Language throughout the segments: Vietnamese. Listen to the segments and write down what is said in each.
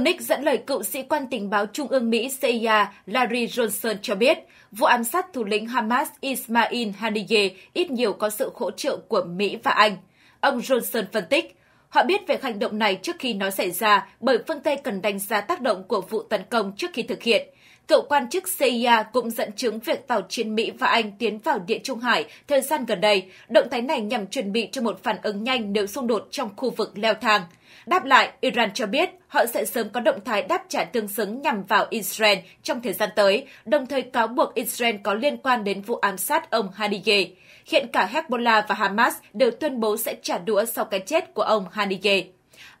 Munich dẫn lời cựu sĩ quan tình báo Trung ương Mỹ CIA Larry Johnson cho biết, vụ ám sát thủ lĩnh Hamas Ismail Haniyeh ít nhiều có sự hỗ trợ của Mỹ và Anh. Ông Johnson phân tích, họ biết về hành động này trước khi nó xảy ra bởi phương Tây cần đánh giá tác động của vụ tấn công trước khi thực hiện. Cựu quan chức CIA cũng dẫn chứng việc tàu chiến Mỹ và Anh tiến vào Địa Trung Hải thời gian gần đây. Động thái này nhằm chuẩn bị cho một phản ứng nhanh nếu xung đột trong khu vực leo thang – Đáp lại, Iran cho biết họ sẽ sớm có động thái đáp trả tương xứng nhằm vào Israel trong thời gian tới, đồng thời cáo buộc Israel có liên quan đến vụ ám sát ông Haniyeh. Hiện cả Hezbollah và Hamas đều tuyên bố sẽ trả đũa sau cái chết của ông Haniyeh.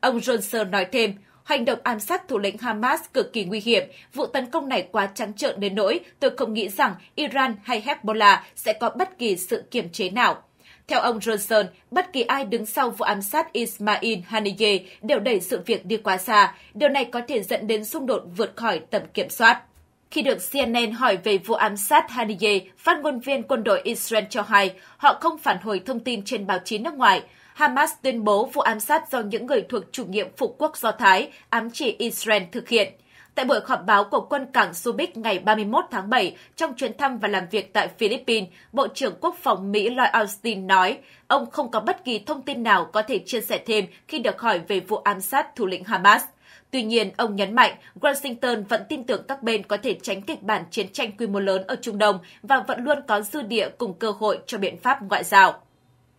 Ông Johnson nói thêm, hành động ám sát thủ lĩnh Hamas cực kỳ nguy hiểm, vụ tấn công này quá trắng trợn đến nỗi tôi không nghĩ rằng Iran hay Hezbollah sẽ có bất kỳ sự kiềm chế nào. Theo ông Johnson, bất kỳ ai đứng sau vụ ám sát Ismail Haniyeh đều đẩy sự việc đi quá xa. Điều này có thể dẫn đến xung đột vượt khỏi tầm kiểm soát. Khi được CNN hỏi về vụ ám sát Haniyeh, phát ngôn viên quân đội Israel cho hay họ không phản hồi thông tin trên báo chí nước ngoài. Hamas tuyên bố vụ ám sát do những người thuộc chủ nhiệm phục quốc Do Thái ám chỉ Israel thực hiện. Tại buổi họp báo của quân cảng Subic ngày 31 tháng 7, trong chuyến thăm và làm việc tại Philippines, Bộ trưởng Quốc phòng Mỹ Lloyd Austin nói, ông không có bất kỳ thông tin nào có thể chia sẻ thêm khi được hỏi về vụ ám sát thủ lĩnh Hamas. Tuy nhiên, ông nhấn mạnh Washington vẫn tin tưởng các bên có thể tránh kịch bản chiến tranh quy mô lớn ở Trung Đông và vẫn luôn có dư địa cùng cơ hội cho biện pháp ngoại giao.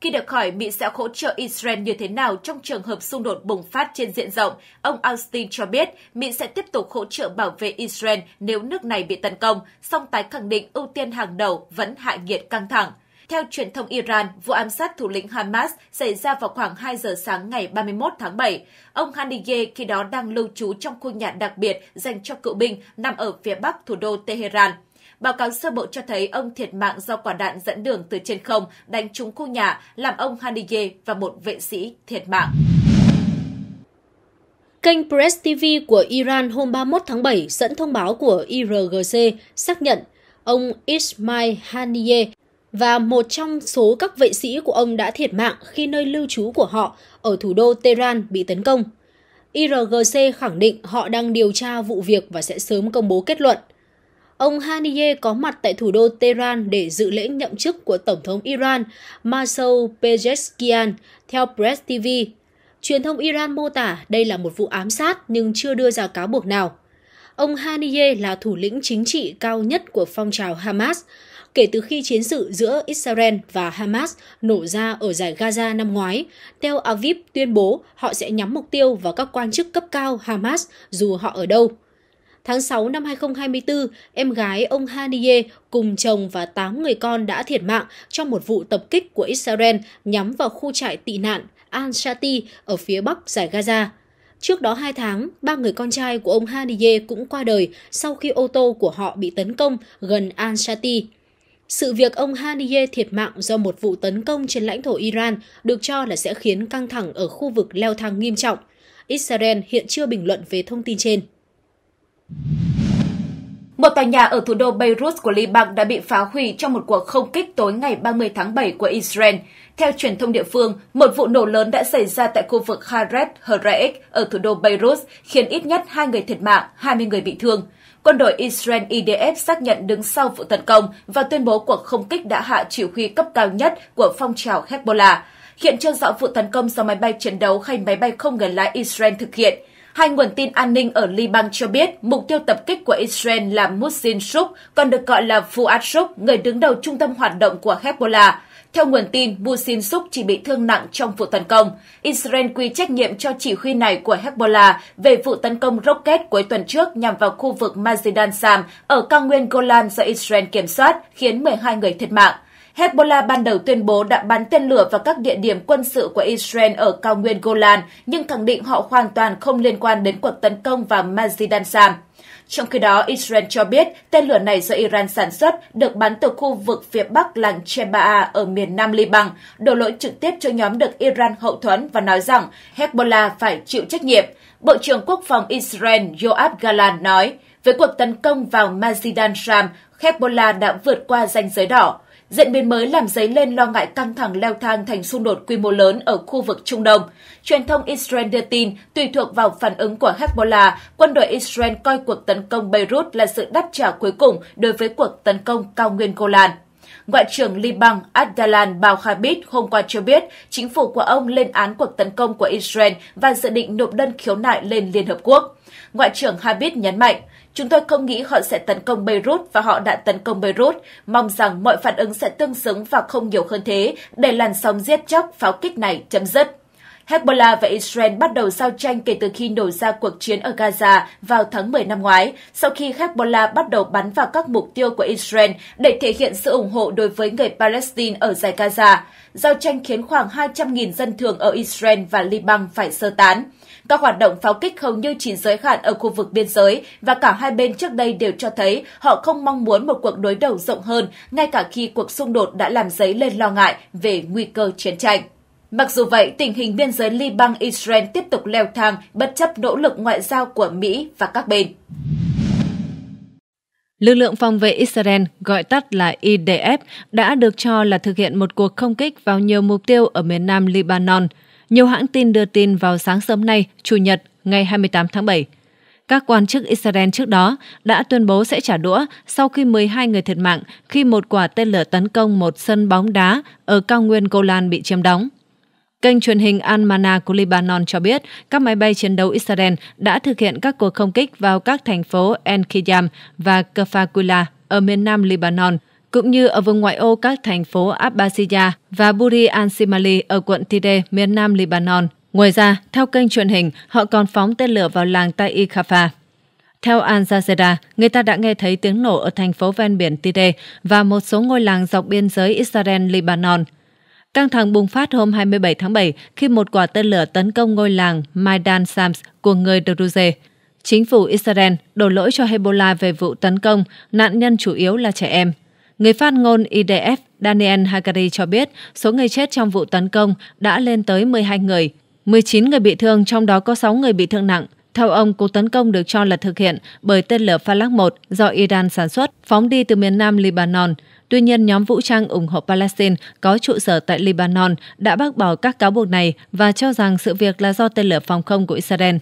Khi được hỏi Mỹ sẽ hỗ trợ Israel như thế nào trong trường hợp xung đột bùng phát trên diện rộng, ông Austin cho biết Mỹ sẽ tiếp tục hỗ trợ bảo vệ Israel nếu nước này bị tấn công, song tái khẳng định ưu tiên hàng đầu vẫn hạ nhiệt căng thẳng. Theo truyền thông Iran, vụ ám sát thủ lĩnh Hamas xảy ra vào khoảng 2 giờ sáng ngày 31 tháng 7. Ông Haniyeh khi đó đang lưu trú trong khu nhà đặc biệt dành cho cựu binh nằm ở phía bắc thủ đô Tehran. Báo cáo sơ bộ cho thấy ông thiệt mạng do quả đạn dẫn đường từ trên không đánh trúng khu nhà, làm ông Hanige và một vệ sĩ thiệt mạng. Kênh Press TV của Iran hôm 31 tháng 7 dẫn thông báo của IRGC xác nhận ông Ismail Haniyeh và một trong số các vệ sĩ của ông đã thiệt mạng khi nơi lưu trú của họ ở thủ đô Tehran bị tấn công. IRGC khẳng định họ đang điều tra vụ việc và sẽ sớm công bố kết luận. Ông Haniyeh có mặt tại thủ đô Tehran để dự lễ nhậm chức của Tổng thống Iran Masoud Pezeshkian, theo Press TV. Truyền thông Iran mô tả đây là một vụ ám sát nhưng chưa đưa ra cáo buộc nào. Ông Haniyeh là thủ lĩnh chính trị cao nhất của phong trào Hamas kể từ khi chiến sự giữa Israel và Hamas nổ ra ở giải Gaza năm ngoái. Tel Aviv tuyên bố họ sẽ nhắm mục tiêu vào các quan chức cấp cao Hamas dù họ ở đâu. Tháng 6 năm 2024, em gái ông Haniye cùng chồng và 8 người con đã thiệt mạng trong một vụ tập kích của Israel nhắm vào khu trại tị nạn Al-Shati ở phía bắc giải Gaza. Trước đó 2 tháng, ba người con trai của ông Haniye cũng qua đời sau khi ô tô của họ bị tấn công gần Al-Shati. Sự việc ông Haniye thiệt mạng do một vụ tấn công trên lãnh thổ Iran được cho là sẽ khiến căng thẳng ở khu vực leo thang nghiêm trọng. Israel hiện chưa bình luận về thông tin trên. Một tòa nhà ở thủ đô Beirut của Liban đã bị phá hủy trong một cuộc không kích tối ngày 30 tháng 7 của Israel. Theo truyền thông địa phương, một vụ nổ lớn đã xảy ra tại khu vực Kharet Heraik ở thủ đô Beirut, khiến ít nhất hai người thiệt mạng, 20 người bị thương. Quân đội Israel IDF xác nhận đứng sau vụ tấn công và tuyên bố cuộc không kích đã hạ chỉ huy cấp cao nhất của phong trào Hezbollah. Hiện chưa rõ vụ tấn công do máy bay chiến đấu hay máy bay không người lái Israel thực hiện – Hai nguồn tin an ninh ở Liban cho biết mục tiêu tập kích của Israel là Musin Shuk, còn được gọi là Fuad Shuk, người đứng đầu trung tâm hoạt động của Hezbollah. Theo nguồn tin, Musin Suk chỉ bị thương nặng trong vụ tấn công. Israel quy trách nhiệm cho chỉ huy này của Hezbollah về vụ tấn công rocket cuối tuần trước nhằm vào khu vực Mazidan Sam ở cao nguyên Golan do Israel kiểm soát, khiến 12 người thiệt mạng. Hezbollah ban đầu tuyên bố đã bắn tên lửa vào các địa điểm quân sự của Israel ở cao nguyên Golan, nhưng khẳng định họ hoàn toàn không liên quan đến cuộc tấn công vào Masjid al-Sam. Trong khi đó, Israel cho biết tên lửa này do Iran sản xuất được bắn từ khu vực phía bắc làng Chebaa ở miền nam Liban, đổ lỗi trực tiếp cho nhóm được Iran hậu thuẫn và nói rằng Hezbollah phải chịu trách nhiệm. Bộ trưởng Quốc phòng Israel Yoav Galan nói, với cuộc tấn công vào Masjid al-Sham, Hezbollah đã vượt qua ranh giới đỏ. Diễn biến mới làm dấy lên lo ngại căng thẳng leo thang thành xung đột quy mô lớn ở khu vực Trung Đông. Truyền thông Israel đưa tin, tùy thuộc vào phản ứng của Hezbollah, quân đội Israel coi cuộc tấn công Beirut là sự đáp trả cuối cùng đối với cuộc tấn công cao nguyên Golan. Ngoại trưởng Liban Abdalan bao hôm qua cho biết chính phủ của ông lên án cuộc tấn công của Israel và dự định nộp đơn khiếu nại lên Liên Hợp Quốc. Ngoại trưởng Habib nhấn mạnh, Chúng tôi không nghĩ họ sẽ tấn công Beirut và họ đã tấn công Beirut, mong rằng mọi phản ứng sẽ tương xứng và không nhiều hơn thế để làn sóng giết chóc pháo kích này chấm dứt. Hezbollah và Israel bắt đầu giao tranh kể từ khi nổ ra cuộc chiến ở Gaza vào tháng 10 năm ngoái, sau khi Hezbollah bắt đầu bắn vào các mục tiêu của Israel để thể hiện sự ủng hộ đối với người Palestine ở giải Gaza. Giao tranh khiến khoảng 200.000 dân thường ở Israel và Liban phải sơ tán. Các hoạt động pháo kích hầu như chỉ giới hạn ở khu vực biên giới và cả hai bên trước đây đều cho thấy họ không mong muốn một cuộc đối đầu rộng hơn, ngay cả khi cuộc xung đột đã làm dấy lên lo ngại về nguy cơ chiến tranh. Mặc dù vậy, tình hình biên giới Liban Israel tiếp tục leo thang bất chấp nỗ lực ngoại giao của Mỹ và các bên. Lực lượng phòng vệ Israel, gọi tắt là IDF, đã được cho là thực hiện một cuộc không kích vào nhiều mục tiêu ở miền nam Libanon. Nhiều hãng tin đưa tin vào sáng sớm nay, Chủ nhật, ngày 28 tháng 7. Các quan chức Israel trước đó đã tuyên bố sẽ trả đũa sau khi 12 người thiệt mạng khi một quả tên lửa tấn công một sân bóng đá ở cao nguyên Golan bị chiếm đóng. Kênh truyền hình Al-Mana của Lebanon cho biết các máy bay chiến đấu Israel đã thực hiện các cuộc không kích vào các thành phố El-Qiyam và Kafakula ở miền nam Lebanon, cũng như ở vùng ngoại ô các thành phố Abbasiya và Buri al ở quận Tide, miền nam Lebanon. Ngoài ra, theo kênh truyền hình, họ còn phóng tên lửa vào làng Tay Khafa. Theo Al Jazeera, người ta đã nghe thấy tiếng nổ ở thành phố ven biển Tide và một số ngôi làng dọc biên giới Israel-Lebanon. Căng thẳng bùng phát hôm 27 tháng 7 khi một quả tên lửa tấn công ngôi làng Maidan Sams của người Druze. Chính phủ Israel đổ lỗi cho Hezbollah về vụ tấn công, nạn nhân chủ yếu là trẻ em. Người phát ngôn IDF Daniel Hagari cho biết số người chết trong vụ tấn công đã lên tới 12 người, 19 người bị thương trong đó có 6 người bị thương nặng. Theo ông, cuộc tấn công được cho là thực hiện bởi tên lửa Falak 1 do Iran sản xuất, phóng đi từ miền nam Lebanon – Tuy nhiên, nhóm vũ trang ủng hộ Palestine có trụ sở tại Lebanon đã bác bỏ các cáo buộc này và cho rằng sự việc là do tên lửa phòng không của Israel.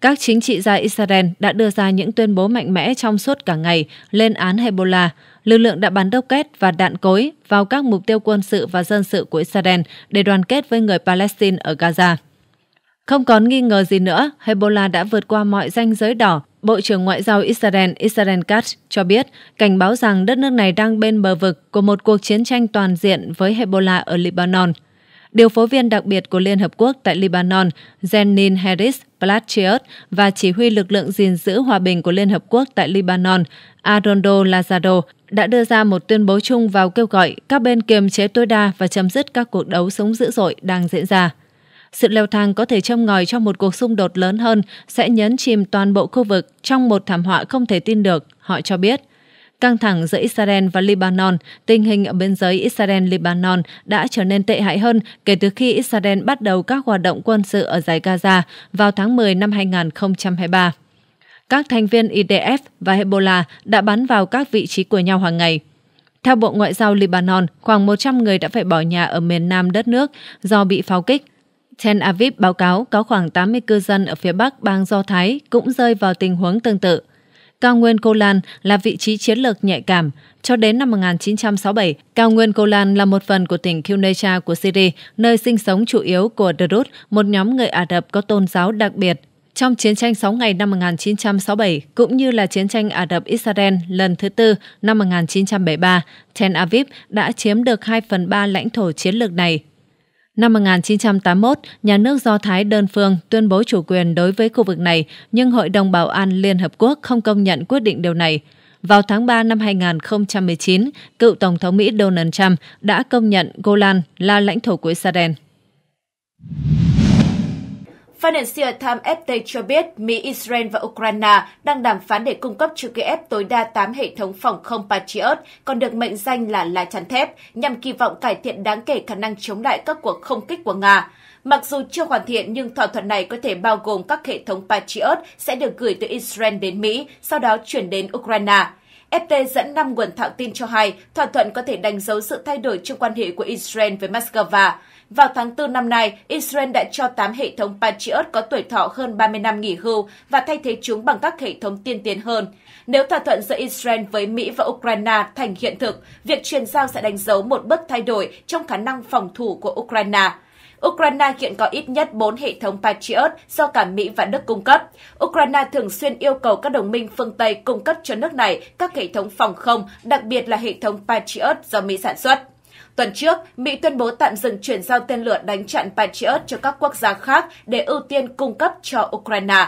Các chính trị gia Israel đã đưa ra những tuyên bố mạnh mẽ trong suốt cả ngày lên án Hezbollah, lực lượng đã bắn rocket và đạn cối vào các mục tiêu quân sự và dân sự của Israel để đoàn kết với người Palestine ở Gaza. Không còn nghi ngờ gì nữa, Hezbollah đã vượt qua mọi ranh giới đỏ Bộ trưởng Ngoại giao Israel Israel Katz cho biết cảnh báo rằng đất nước này đang bên bờ vực của một cuộc chiến tranh toàn diện với Hezbollah ở Lebanon. Điều phối viên đặc biệt của Liên Hợp Quốc tại Lebanon, Jenin Harris Platchiot và chỉ huy lực lượng gìn giữ hòa bình của Liên Hợp Quốc tại Lebanon, Arondo Lazaro, đã đưa ra một tuyên bố chung vào kêu gọi các bên kiềm chế tối đa và chấm dứt các cuộc đấu súng dữ dội đang diễn ra. Sự leo thang có thể trông ngòi cho một cuộc xung đột lớn hơn sẽ nhấn chìm toàn bộ khu vực trong một thảm họa không thể tin được, họ cho biết. Căng thẳng giữa Israel và Lebanon, tình hình ở biên giới Israel-Lebanon đã trở nên tệ hại hơn kể từ khi Israel bắt đầu các hoạt động quân sự ở giải Gaza vào tháng 10 năm 2023. Các thành viên IDF và Hezbollah đã bắn vào các vị trí của nhau hàng ngày. Theo Bộ Ngoại giao Lebanon, khoảng 100 người đã phải bỏ nhà ở miền nam đất nước do bị pháo kích – Tel Aviv báo cáo có khoảng 80 cư dân ở phía bắc bang Do Thái cũng rơi vào tình huống tương tự. Cao nguyên Golan là vị trí chiến lược nhạy cảm. Cho đến năm 1967, cao nguyên Golan là một phần của tỉnh Qneicha của Syria, nơi sinh sống chủ yếu của Druze, một nhóm người Ả Rập có tôn giáo đặc biệt. Trong chiến tranh 6 ngày năm 1967 cũng như là chiến tranh Ả Rập-Israel lần thứ tư năm 1973, Tel Aviv đã chiếm được 2 phần 3 lãnh thổ chiến lược này Năm 1981, nhà nước Do Thái đơn phương tuyên bố chủ quyền đối với khu vực này, nhưng Hội đồng Bảo an Liên Hợp Quốc không công nhận quyết định điều này. Vào tháng 3 năm 2019, cựu Tổng thống Mỹ Donald Trump đã công nhận Golan là lãnh thổ của Israel. Financial Times FT cho biết Mỹ, Israel và Ukraine đang đàm phán để cung cấp cho Kiev tối đa 8 hệ thống phòng không Patriot, còn được mệnh danh là lá chắn thép, nhằm kỳ vọng cải thiện đáng kể khả năng chống lại các cuộc không kích của Nga. Mặc dù chưa hoàn thiện nhưng thỏa thuận này có thể bao gồm các hệ thống Patriot sẽ được gửi từ Israel đến Mỹ, sau đó chuyển đến Ukraine. FT dẫn 5 nguồn thạo tin cho hay thỏa thuận có thể đánh dấu sự thay đổi trong quan hệ của Israel với Moscow. Vào tháng 4 năm nay, Israel đã cho 8 hệ thống Patriot có tuổi thọ hơn 30 năm nghỉ hưu và thay thế chúng bằng các hệ thống tiên tiến hơn. Nếu thỏa thuận giữa Israel với Mỹ và Ukraine thành hiện thực, việc chuyển giao sẽ đánh dấu một bước thay đổi trong khả năng phòng thủ của Ukraine. Ukraine hiện có ít nhất 4 hệ thống Patriot do cả Mỹ và Đức cung cấp. Ukraine thường xuyên yêu cầu các đồng minh phương Tây cung cấp cho nước này các hệ thống phòng không, đặc biệt là hệ thống Patriot do Mỹ sản xuất. Tuần trước, Mỹ tuyên bố tạm dừng chuyển giao tên lửa đánh chặn Patriot cho các quốc gia khác để ưu tiên cung cấp cho Ukraine.